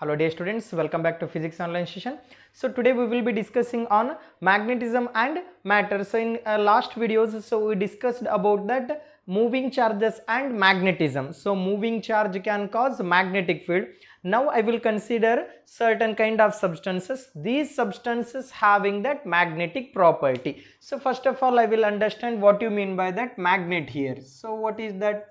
hello dear students welcome back to physics online session so today we will be discussing on magnetism and matter so in uh, last videos so we discussed about that moving charges and magnetism so moving charge can cause magnetic field now i will consider certain kind of substances these substances having that magnetic property so first of all i will understand what you mean by that magnet here so what is that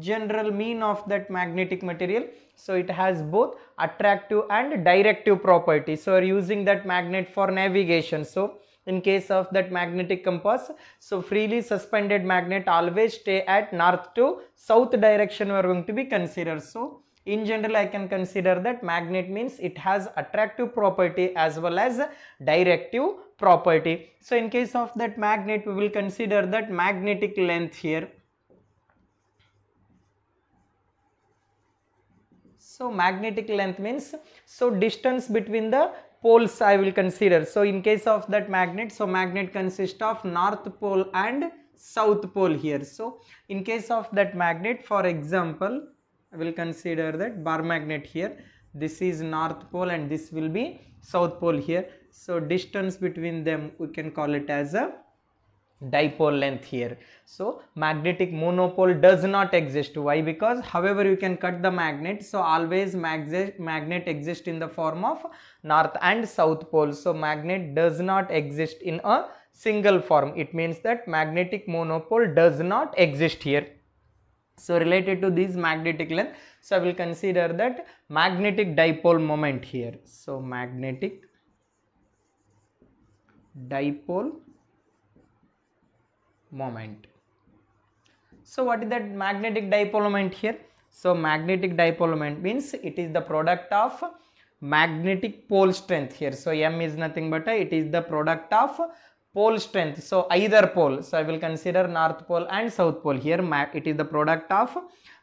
general mean of that magnetic material. So it has both attractive and directive property. So are using that magnet for navigation. So in case of that magnetic compass, so freely suspended magnet always stay at north to south direction we are going to be considered. So in general I can consider that magnet means it has attractive property as well as directive property. So in case of that magnet we will consider that magnetic length here So magnetic length means so distance between the poles I will consider. So in case of that magnet, so magnet consists of north pole and south pole here. So in case of that magnet, for example, I will consider that bar magnet here. This is north pole and this will be south pole here. So distance between them we can call it as a dipole length here so magnetic monopole does not exist why because however you can cut the magnet so always magnet exist in the form of north and south pole so magnet does not exist in a single form it means that magnetic monopole does not exist here so related to this magnetic length so i will consider that magnetic dipole moment here so magnetic dipole moment. So what is that magnetic dipole moment here? So magnetic dipole moment means it is the product of magnetic pole strength here. So M is nothing but it is the product of pole strength. So either pole. So I will consider north pole and south pole here. It is the product of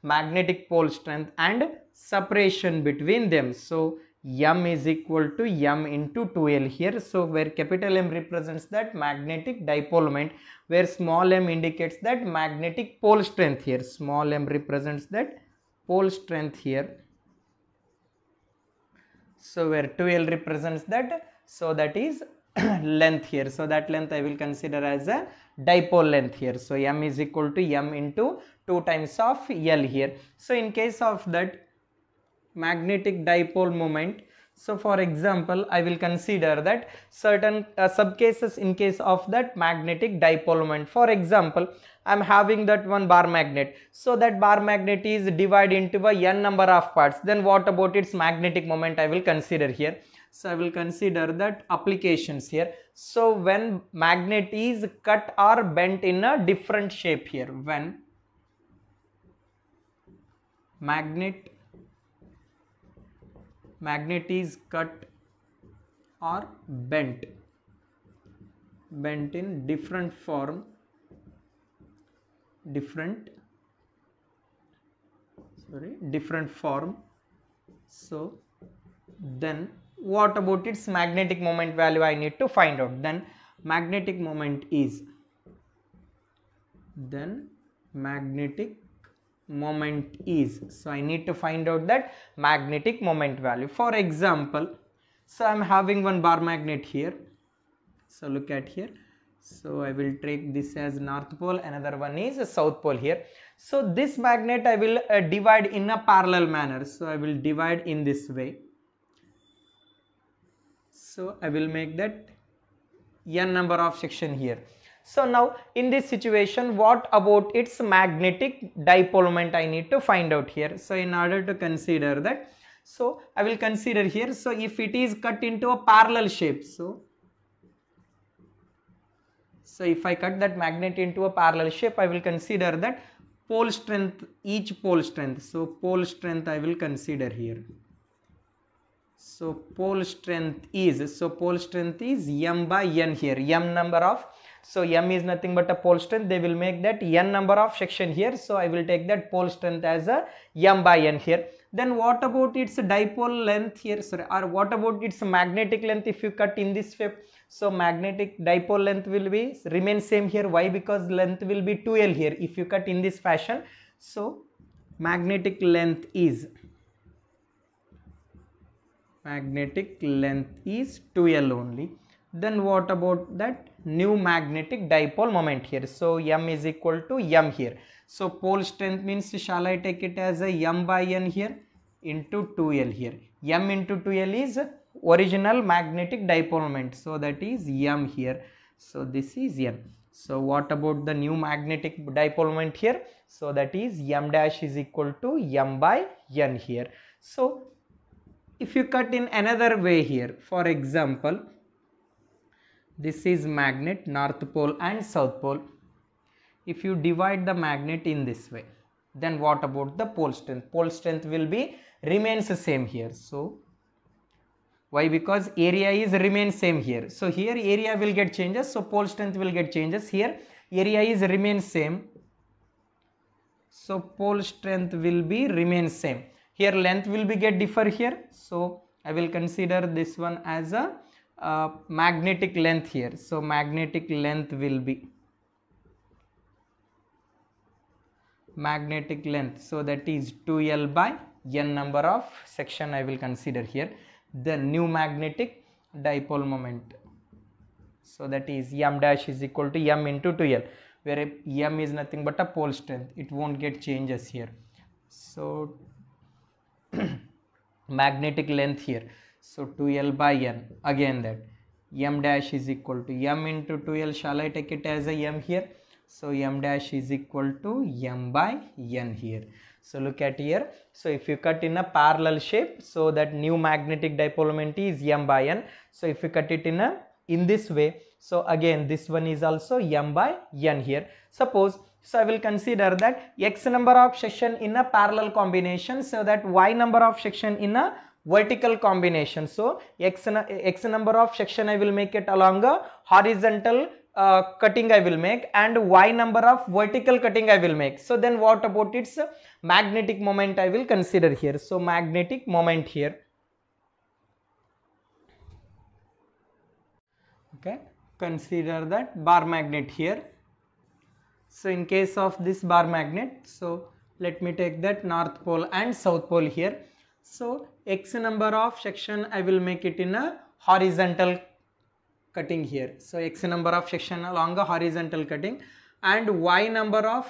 magnetic pole strength and separation between them. So m is equal to m into 2l here so where capital m represents that magnetic dipole moment where small m indicates that magnetic pole strength here small m represents that pole strength here so where 2l represents that so that is length here so that length i will consider as a dipole length here so m is equal to m into 2 times of l here so in case of that magnetic dipole moment so for example, I will consider that certain uh, subcases in case of that magnetic dipole moment. For example, I am having that one bar magnet. So that bar magnet is divided into a n number of parts. Then what about its magnetic moment I will consider here. So I will consider that applications here. So when magnet is cut or bent in a different shape here. When magnet magnet is cut or bent bent in different form different sorry different form so then what about its magnetic moment value I need to find out then magnetic moment is then magnetic moment is. So I need to find out that magnetic moment value. For example, so I'm having one bar magnet here. So look at here. So I will take this as north pole, another one is south pole here. So this magnet I will uh, divide in a parallel manner. So I will divide in this way. So I will make that n number of section here. So now in this situation what about its magnetic dipole moment I need to find out here. So in order to consider that so I will consider here so if it is cut into a parallel shape so so if I cut that magnet into a parallel shape I will consider that pole strength each pole strength so pole strength I will consider here so pole strength is so pole strength is m by n here m number of so M is nothing but a pole strength. They will make that N number of section here. So I will take that pole strength as a M by N here. Then what about its dipole length here? Sorry, or what about its magnetic length if you cut in this way? So magnetic dipole length will be remain same here. Why? Because length will be 2L here if you cut in this fashion. So magnetic length is magnetic length is 2L only. Then what about that new magnetic dipole moment here. So M is equal to M here. So pole strength means shall I take it as a M by N here into 2L here. M into 2L is original magnetic dipole moment. So that is M here. So this is N. So what about the new magnetic dipole moment here? So that is M dash is equal to M by N here. So if you cut in another way here, for example, this is magnet north pole and south pole. If you divide the magnet in this way, then what about the pole strength? Pole strength will be remains the same here. So why? Because area is remain same here. So here area will get changes. So pole strength will get changes here. Area is remain same. So pole strength will be remain same. Here length will be get differ here. So I will consider this one as a uh, magnetic length here so magnetic length will be magnetic length so that is 2l by n number of section I will consider here the new magnetic dipole moment so that is m dash is equal to m into 2l where m is nothing but a pole strength it won't get changes here so magnetic length here so 2L by N again that M dash is equal to M into 2L shall I take it as a M here? So M dash is equal to M by N here. So look at here. So if you cut in a parallel shape so that new magnetic dipole moment is M by N. So if you cut it in a in this way so again this one is also M by N here. Suppose so I will consider that x number of section in a parallel combination so that y number of section in a vertical combination. So x, x number of section I will make it along a horizontal uh, cutting I will make and y number of vertical cutting I will make. So then what about its magnetic moment I will consider here. So magnetic moment here. Okay, consider that bar magnet here. So in case of this bar magnet, so let me take that north pole and south pole here. So x number of section I will make it in a horizontal cutting here. So x number of section along a horizontal cutting and y number of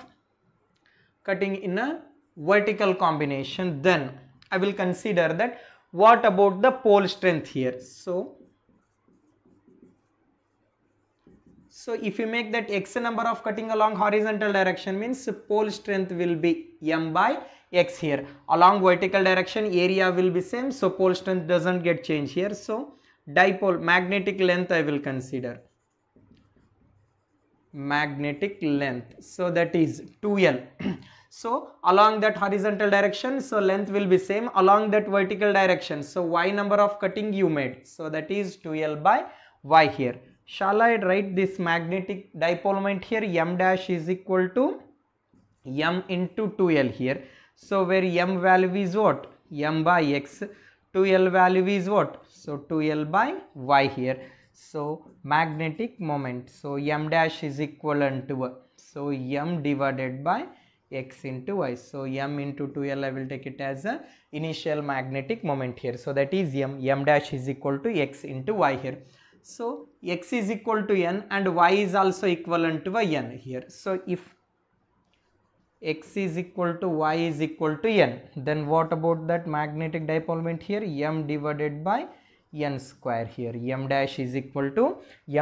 cutting in a vertical combination then I will consider that what about the pole strength here. So So if you make that x number of cutting along horizontal direction means pole strength will be m by x here along vertical direction area will be same so pole strength doesn't get changed here so dipole magnetic length I will consider magnetic length so that is 2l so along that horizontal direction so length will be same along that vertical direction so y number of cutting you made so that is 2l by y here shall I write this magnetic dipole moment here m dash is equal to m into 2l here so where m value is what? m by x. 2l value is what? So 2l by y here. So magnetic moment. So m dash is equivalent to so m divided by x into y. So m into 2l I will take it as a initial magnetic moment here. So that is m. m dash is equal to x into y here. So x is equal to n and y is also equivalent to a n here. So if x is equal to y is equal to n then what about that magnetic dipole moment here m divided by n square here m dash is equal to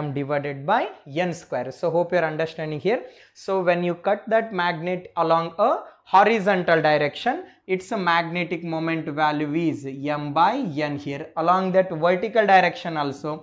m divided by n square so hope you're understanding here so when you cut that magnet along a horizontal direction its a magnetic moment value is m by n here along that vertical direction also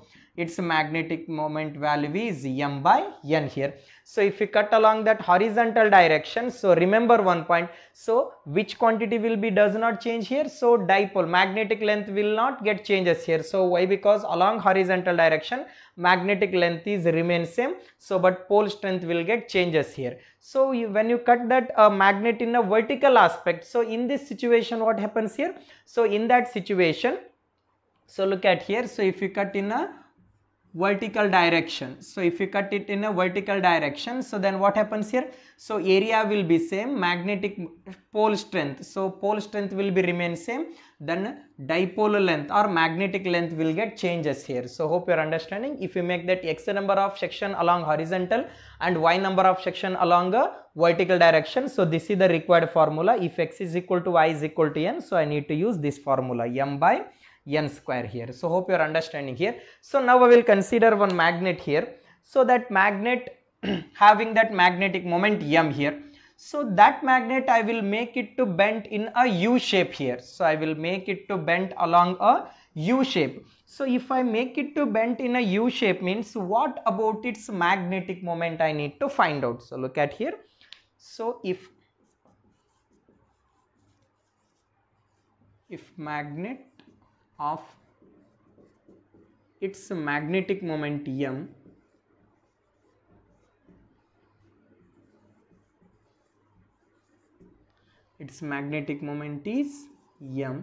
its magnetic moment value is m by n here so if we cut along that horizontal direction, so remember one point. So which quantity will be does not change here. So dipole magnetic length will not get changes here. So why? Because along horizontal direction, magnetic length is remain same. So but pole strength will get changes here. So you, when you cut that uh, magnet in a vertical aspect, so in this situation what happens here? So in that situation, so look at here. So if you cut in a vertical direction so if you cut it in a vertical direction so then what happens here so area will be same magnetic pole strength so pole strength will be remain same then dipole length or magnetic length will get changes here so hope you're understanding if you make that x number of section along horizontal and y number of section along a vertical direction so this is the required formula if x is equal to y is equal to n so i need to use this formula m by n square here. So hope you are understanding here. So now I will consider one magnet here. So that magnet having that magnetic moment m here. So that magnet I will make it to bend in a U shape here. So I will make it to bend along a U shape. So if I make it to bend in a U shape means what about its magnetic moment I need to find out. So look at here. So if if magnet of its magnetic momentum its magnetic moment is m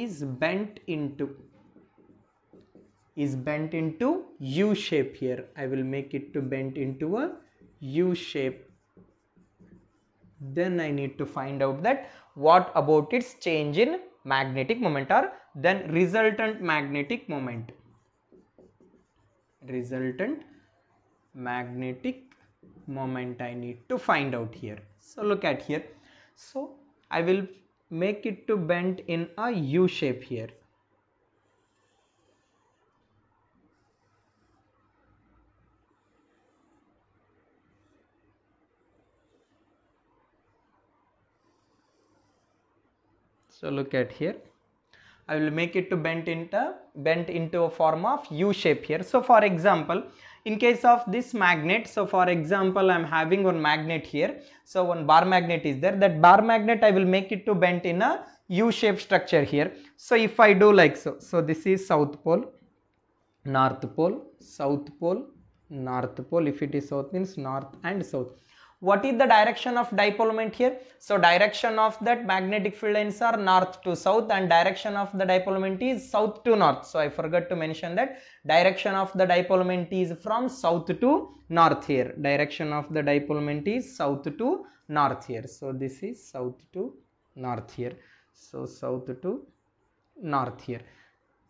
is bent into is bent into u shape here i will make it to bent into a u shape then i need to find out that what about its change in magnetic moment or then resultant magnetic moment resultant magnetic moment I need to find out here. So look at here. So I will make it to bend in a U shape here. so look at here I will make it to bent into bent into a form of U shape here. So for example, in case of this magnet, so for example, I'm having one magnet here. So one bar magnet is there. That bar magnet I will make it to bent in a U shape structure here. So if I do like so, so this is south pole, north pole, south pole, north pole. If it is south means north and south. What is the direction of dipole moment here? So direction of that magnetic field lines are north to south and direction of the dipole moment is south to north. So I forgot to mention that direction of the dipole moment is from south to north here. Direction of the dipole moment is south to north here. So this is south to north here. So south to north here.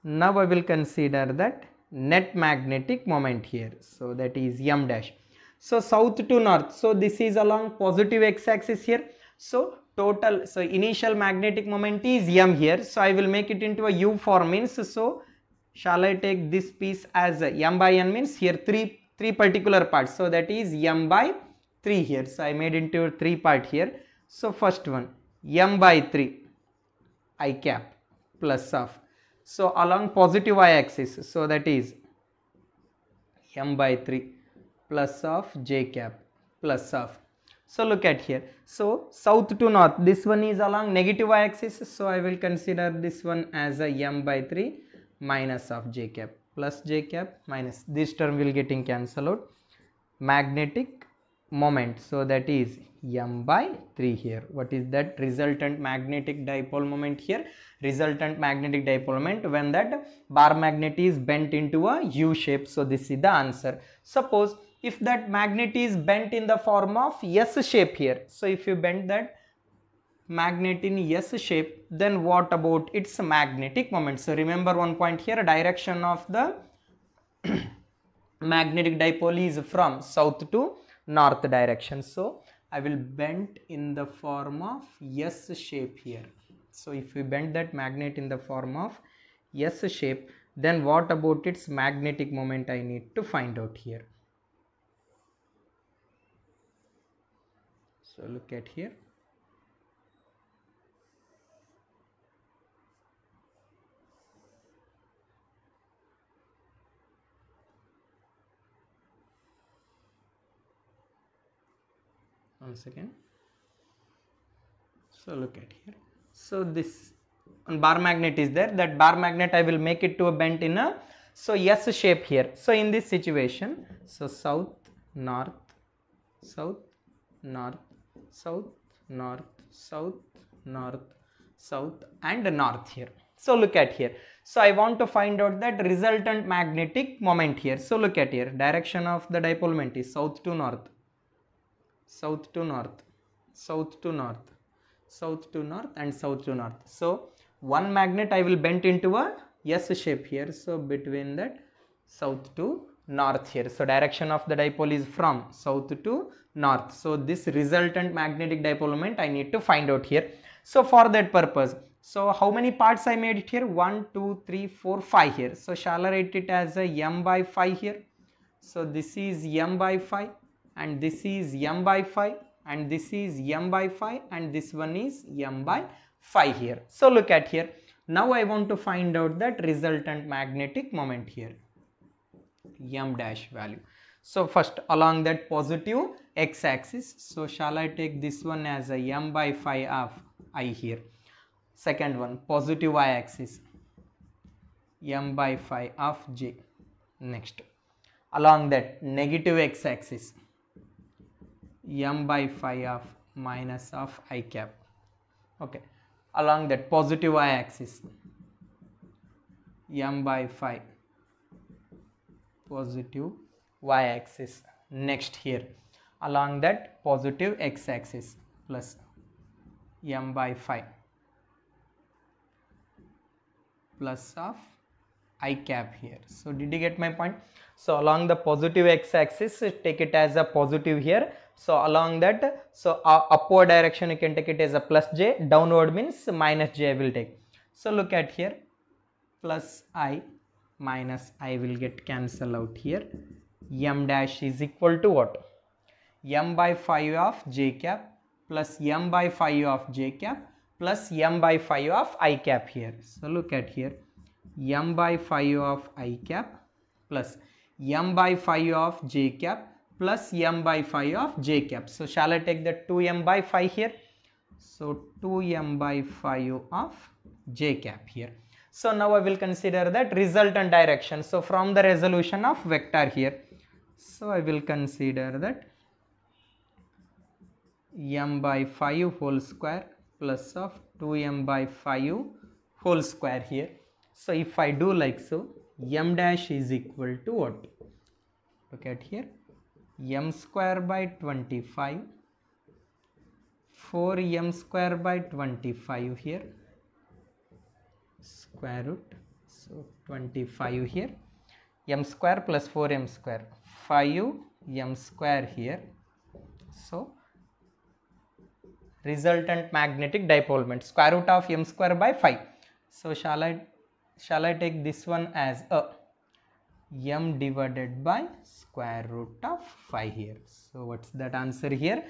Now I will consider that net magnetic moment here. So that is m dash so south to north so this is along positive x-axis here so total so initial magnetic moment is m here so i will make it into a u form means so shall i take this piece as m by n means here three three particular parts so that is m by 3 here so i made into three part here so first one m by 3 i cap plus of so along positive y axis so that is m by 3 plus of j cap plus of so look at here so south to north this one is along negative y axis so i will consider this one as a m by 3 minus of j cap plus j cap minus this term will getting cancelled out magnetic moment so that is m by 3 here what is that resultant magnetic dipole moment here resultant magnetic dipole moment when that bar magnet is bent into a u shape so this is the answer suppose if that magnet is bent in the form of S shape here. So if you bend that magnet in S shape then what about its magnetic moment. So remember one point here direction of the magnetic dipole is from south to north direction. So I will bend in the form of S shape here. So if we bend that magnet in the form of S shape then what about its magnetic moment I need to find out here. so look at here once again so look at here so this bar magnet is there that bar magnet I will make it to a bent in a so yes, shape here so in this situation so south north south north south, north, south, north, south and north here. So look at here. So I want to find out that resultant magnetic moment here. So look at here. Direction of the dipole moment is south to north, south to north, south to north, south to north and south to north. So one magnet I will bend into a S shape here. So between that south to north here. So direction of the dipole is from south to north. So this resultant magnetic dipole moment I need to find out here. So for that purpose, so how many parts I made it here? 1, 2, 3, 4, 5 here. So shall I write it as a m by 5 here? So this is m by 5 and this is m by 5 and this is m by 5 and this one is m by 5 here. So look at here. Now I want to find out that resultant magnetic moment here m dash value. So first along that positive x axis. So shall I take this one as a m by phi of i here. Second one positive y axis m by phi of j. Next along that negative x axis m by phi of minus of i cap. Okay along that positive y axis m by phi positive y-axis next here along that positive x-axis plus m by 5 plus of i cap here so did you get my point so along the positive x-axis take it as a positive here so along that so uh, upward direction you can take it as a plus j downward means minus j will take so look at here plus i minus I will get cancel out here m dash is equal to what m by five of j cap plus m by five of j cap plus m by five of i cap here so look at here m by five of i cap plus m by five of j cap plus m by five of j cap so shall i take the 2m by five here so 2m by five of j cap here so now I will consider that resultant direction. So from the resolution of vector here. So I will consider that m by 5 whole square plus of 2m by 5 whole square here. So if I do like so, m dash is equal to what? Look at here, m square by 25, 4m square by 25 here square root so 25 here m square plus 4 m square 5 m square here so resultant magnetic dipole moment square root of m square by 5 so shall i shall i take this one as a m divided by square root of 5 here so what's that answer here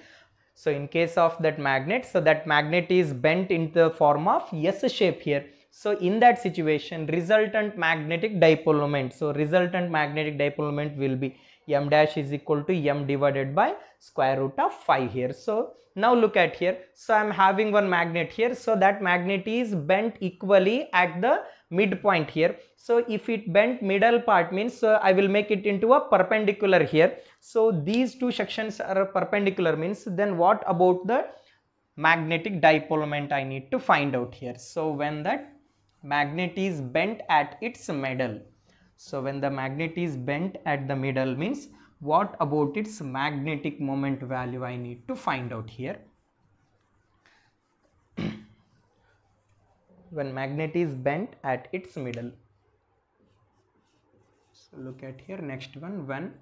so in case of that magnet so that magnet is bent in the form of s shape here so in that situation resultant magnetic dipole moment. So resultant magnetic dipole moment will be m dash is equal to m divided by square root of 5 here. So now look at here. So I am having one magnet here. So that magnet is bent equally at the midpoint here. So if it bent middle part means so uh, I will make it into a perpendicular here. So these two sections are perpendicular means then what about the magnetic dipole moment I need to find out here. So when that magnet is bent at its middle. So when the magnet is bent at the middle means what about its magnetic moment value I need to find out here. when magnet is bent at its middle. So look at here next one when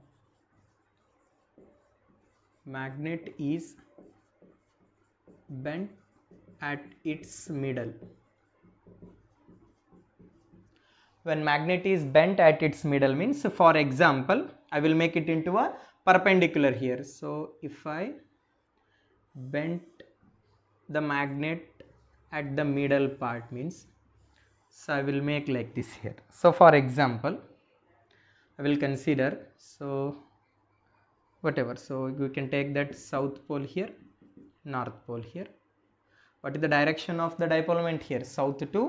magnet is bent at its middle when magnet is bent at its middle means for example I will make it into a perpendicular here so if I bent the magnet at the middle part means so I will make like this here so for example I will consider so whatever so we can take that south pole here north pole here what is the direction of the dipole moment here south to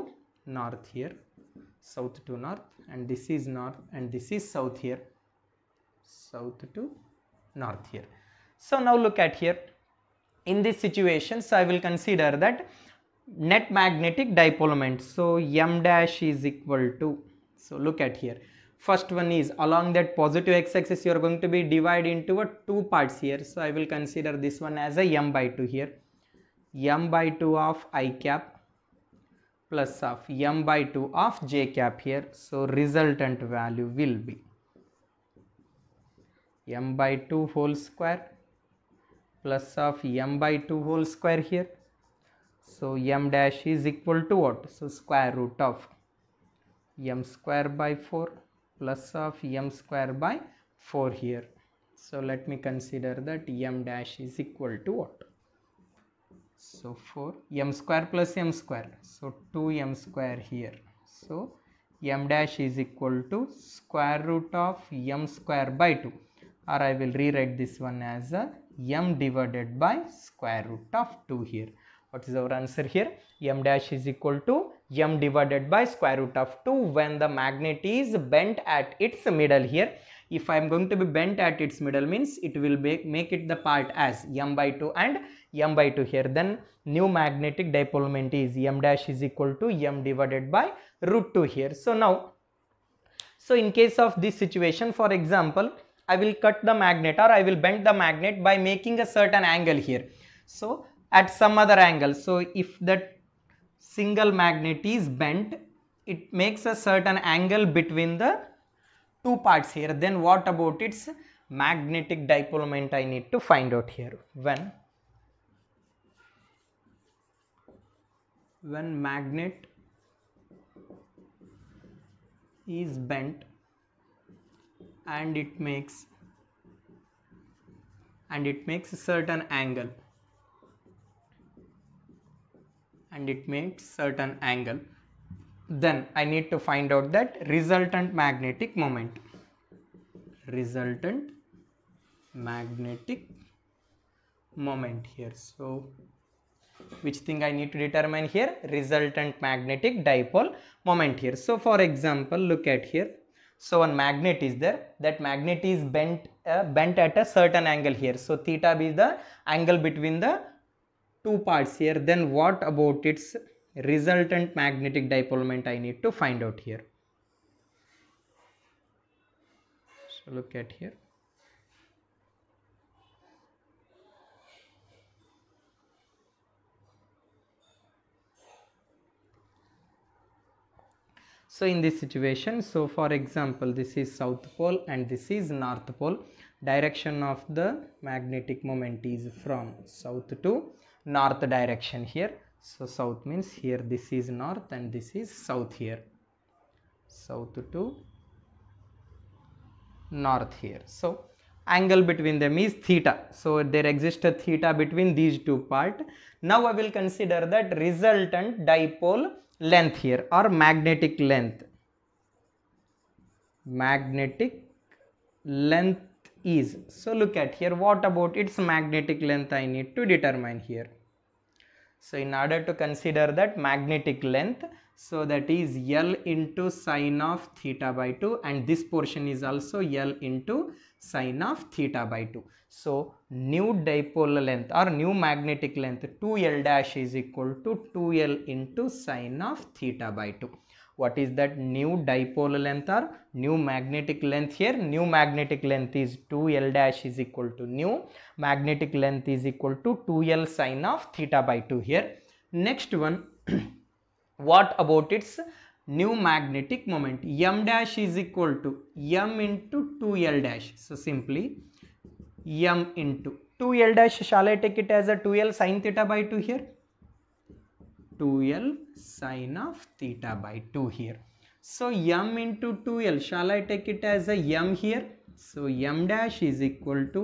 north here south to north and this is north and this is south here south to north here so now look at here in this situation so i will consider that net magnetic dipole moment so m dash is equal to so look at here first one is along that positive x-axis you are going to be divided into a two parts here so i will consider this one as a m by 2 here m by 2 of i cap plus of m by 2 of j cap here. So, resultant value will be m by 2 whole square plus of m by 2 whole square here. So, m dash is equal to what? So, square root of m square by 4 plus of m square by 4 here. So, let me consider that m dash is equal to what? So 4 m square plus m square. So 2 m square here. So m dash is equal to square root of m square by 2 or I will rewrite this one as a m divided by square root of 2 here. What is our answer here? m dash is equal to m divided by square root of 2 when the magnet is bent at its middle here if I am going to be bent at its middle means it will make, make it the part as m by 2 and m by 2 here then new magnetic dipole moment is m dash is equal to m divided by root 2 here. So now so in case of this situation for example I will cut the magnet or I will bend the magnet by making a certain angle here. So at some other angle so if that single magnet is bent it makes a certain angle between the two parts here then what about its magnetic dipole moment I need to find out here when when magnet is bent and it makes and it makes a certain angle and it makes certain angle then I need to find out that resultant magnetic moment resultant magnetic moment here so which thing I need to determine here resultant magnetic dipole moment here so for example look at here so one magnet is there that magnet is bent uh, bent at a certain angle here so theta is the angle between the two parts here then what about its resultant magnetic dipole moment I need to find out here. So look at here. So in this situation, so for example, this is south pole and this is north pole. Direction of the magnetic moment is from south to north direction here so south means here this is north and this is south here south to north here so angle between them is theta so there exists a theta between these two part now i will consider that resultant dipole length here or magnetic length magnetic length is so look at here what about its magnetic length i need to determine here so in order to consider that magnetic length, so that is L into sine of theta by 2 and this portion is also L into sine of theta by 2. So new dipole length or new magnetic length 2L dash is equal to 2L into sine of theta by 2 what is that new dipole length or new magnetic length here new magnetic length is 2l dash is equal to new magnetic length is equal to 2l sine of theta by 2 here next one what about its new magnetic moment m dash is equal to m into 2l dash so simply m into 2l dash shall i take it as a 2l sine theta by 2 here 2L sine of theta by 2 here. So m into 2L, shall I take it as a m here? So m dash is equal to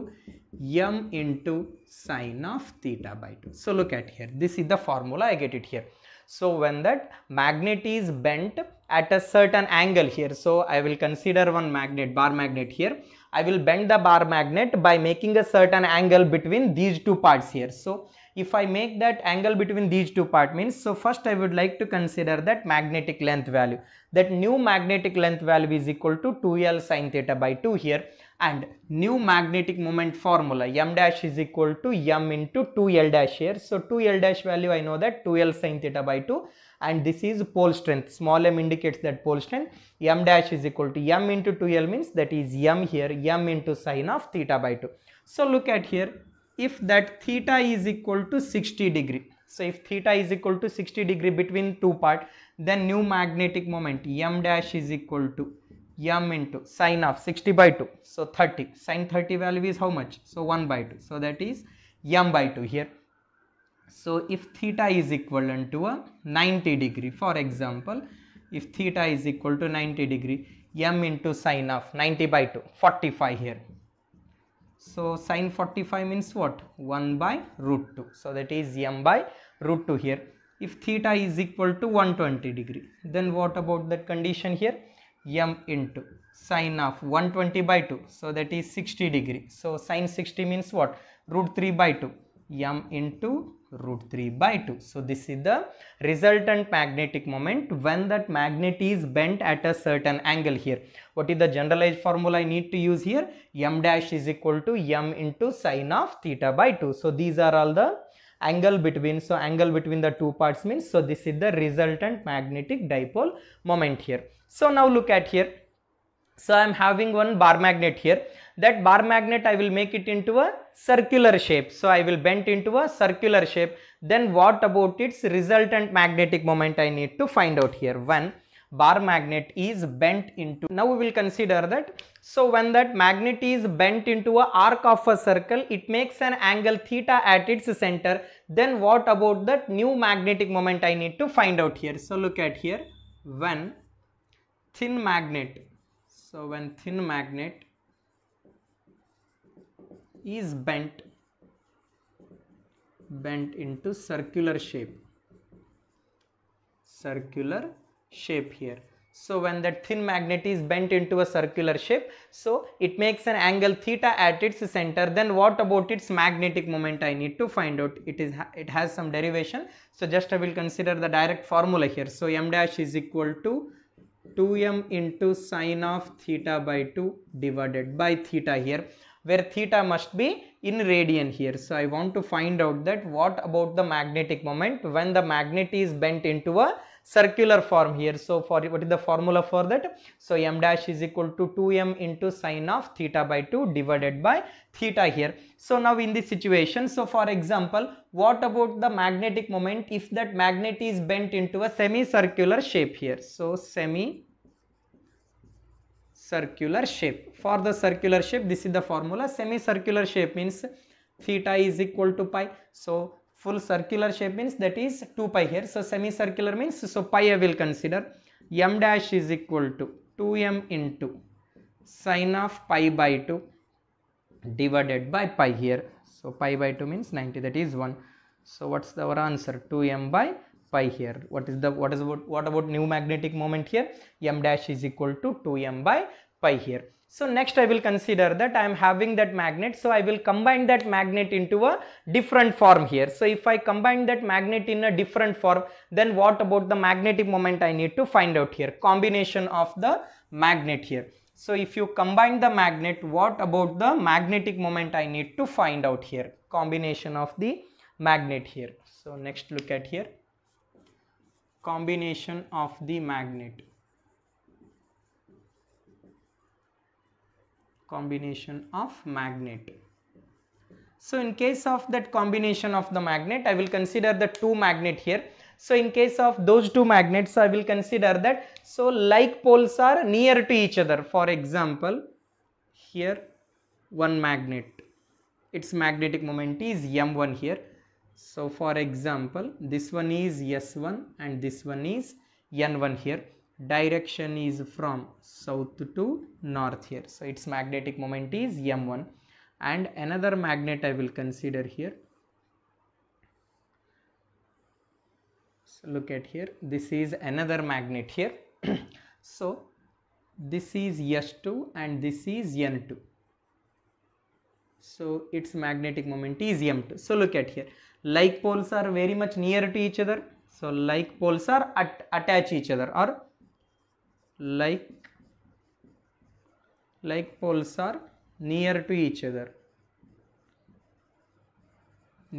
m into sine of theta by 2. So look at here, this is the formula, I get it here. So when that magnet is bent at a certain angle here, so I will consider one magnet, bar magnet here. I will bend the bar magnet by making a certain angle between these two parts here. So if I make that angle between these two part means so first I would like to consider that magnetic length value that new magnetic length value is equal to 2L sine theta by 2 here and new magnetic moment formula m dash is equal to m into 2L dash here so 2L dash value I know that 2L sine theta by 2 and this is pole strength small m indicates that pole strength m dash is equal to m into 2L means that is m here m into sine of theta by 2 so look at here if that theta is equal to 60 degree. So if theta is equal to 60 degree between two part, then new magnetic moment m dash is equal to m into sine of 60 by 2. So 30. Sine 30 value is how much? So 1 by 2. So that is m by 2 here. So if theta is equivalent to a 90 degree, for example, if theta is equal to 90 degree, m into sine of 90 by 2, 45 here. So sine 45 means what? 1 by root 2. So that is m by root 2 here. If theta is equal to 120 degree, then what about that condition here? m into sine of 120 by 2. So that is 60 degree. So sine 60 means what? Root 3 by 2 m into root 3 by 2. So this is the resultant magnetic moment when that magnet is bent at a certain angle here. What is the generalized formula I need to use here? m dash is equal to m into sine of theta by 2. So these are all the angle between. So angle between the two parts means so this is the resultant magnetic dipole moment here. So now look at here. So I am having one bar magnet here that bar magnet I will make it into a circular shape. So I will bend into a circular shape. Then what about its resultant magnetic moment I need to find out here. When bar magnet is bent into. Now we will consider that. So when that magnet is bent into a arc of a circle, it makes an angle theta at its center. Then what about that new magnetic moment I need to find out here. So look at here. When thin magnet. So when thin magnet is bent bent into circular shape circular shape here so when that thin magnet is bent into a circular shape so it makes an angle theta at its center then what about its magnetic moment i need to find out it is it has some derivation so just i will consider the direct formula here so m dash is equal to 2m into sine of theta by 2 divided by theta here where theta must be in radian here. So I want to find out that what about the magnetic moment when the magnet is bent into a circular form here. So for what is the formula for that? So m dash is equal to 2m into sine of theta by 2 divided by theta here. So now in this situation, so for example, what about the magnetic moment if that magnet is bent into a semicircular shape here? So semi circular shape. For the circular shape, this is the formula. Semicircular shape means theta is equal to pi. So, full circular shape means that is 2 pi here. So, semicircular means, so pi I will consider m dash is equal to 2m into sine of pi by 2 divided by pi here. So, pi by 2 means 90 that is 1. So, what's the, our answer? 2m by phi here what is the what is about what about new magnetic moment here m dash is equal to 2m by pi here so next i will consider that i am having that magnet so i will combine that magnet into a different form here so if i combine that magnet in a different form then what about the magnetic moment i need to find out here combination of the magnet here so if you combine the magnet what about the magnetic moment i need to find out here combination of the magnet here so next look at here combination of the magnet combination of magnet so in case of that combination of the magnet, I will consider the two magnet here. So in case of those two magnets, I will consider that. So like poles are near to each other. For example, here one magnet, its magnetic moment is M1 here. So for example, this one is S1 and this one is N1 here. Direction is from south to north here. So its magnetic moment is M1 and another magnet I will consider here. So look at here. This is another magnet here. so this is S2 and this is N2. So its magnetic moment is M2. So look at here. Like poles are very much near to each other. So like poles are at, attach each other or like like poles are near to each other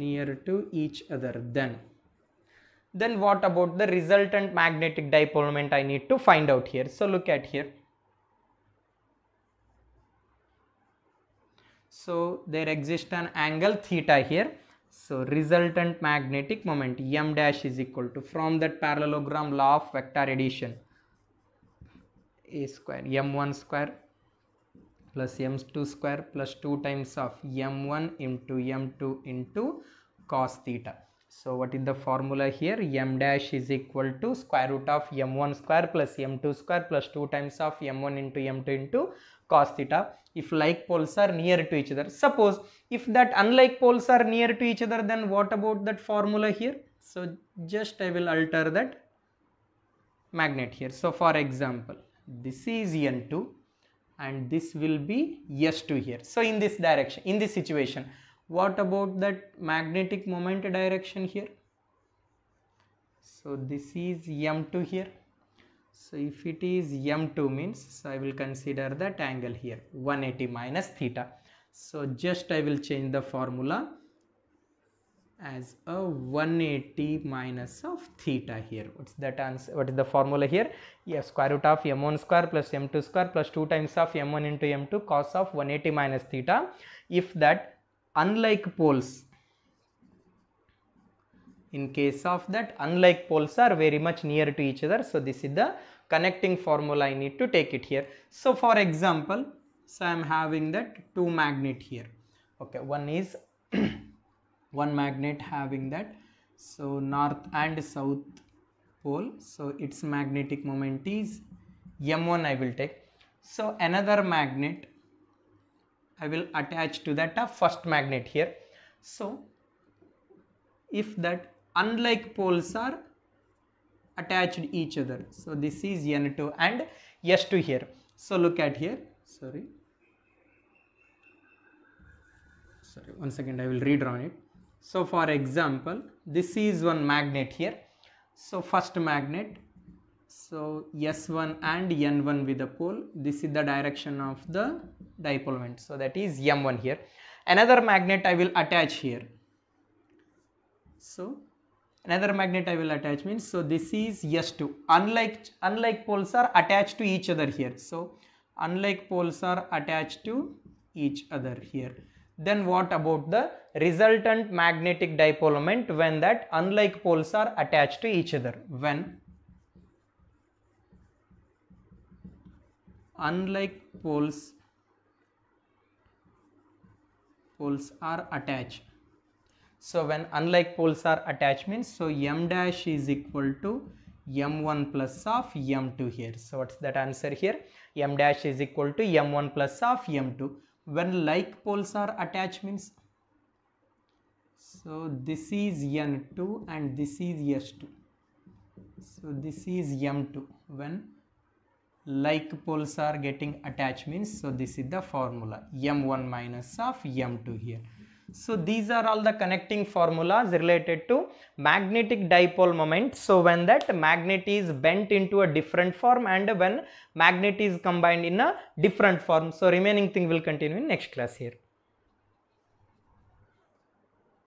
near to each other then then what about the resultant magnetic dipole moment I need to find out here so look at here So there exists an angle theta here. So resultant magnetic moment m dash is equal to from that parallelogram law of vector addition a square m1 square plus m2 square plus 2 times of m1 into m2 into cos theta. So what is the formula here? m dash is equal to square root of m1 square plus m2 square plus 2 times of m1 into m2 into cos theta if like poles are near to each other. Suppose if that unlike poles are near to each other then what about that formula here? So just I will alter that magnet here. So for example this is N2 and this will be S2 here. So in this direction in this situation what about that magnetic moment direction here so this is m2 here so if it is m2 means so i will consider that angle here 180 minus theta so just i will change the formula as a 180 minus of theta here what's that answer what is the formula here yeah square root of m1 square plus m2 square plus 2 times of m1 into m2 cos of 180 minus theta if that unlike poles. In case of that unlike poles are very much near to each other. So, this is the connecting formula I need to take it here. So, for example, so I am having that two magnet here. Okay, one is one magnet having that so north and south pole so its magnetic moment is m1 i will take so another magnet I will attach to that a first magnet here. So if that unlike poles are attached each other. So this is N2 and S2 here. So look at here, sorry, sorry, one second I will redraw it. So for example, this is one magnet here. So first magnet, so S1 and N1 with a pole, this is the direction of the dipole moment so that is m1 here another magnet i will attach here so another magnet i will attach means so this is s2 unlike unlike poles are attached to each other here so unlike poles are attached to each other here then what about the resultant magnetic dipole moment when that unlike poles are attached to each other when unlike poles poles are attached. So when unlike poles are attached means so m dash is equal to m1 plus of m2 here. So what's that answer here? m dash is equal to m1 plus of m2. When like poles are attached means so this is n2 and this is s2. So this is m2 when like poles are getting attached means so this is the formula m1 minus of m2 here so these are all the connecting formulas related to magnetic dipole moment. So when that magnet is bent into a different form and when magnet is combined in a different form. So remaining thing will continue in next class here.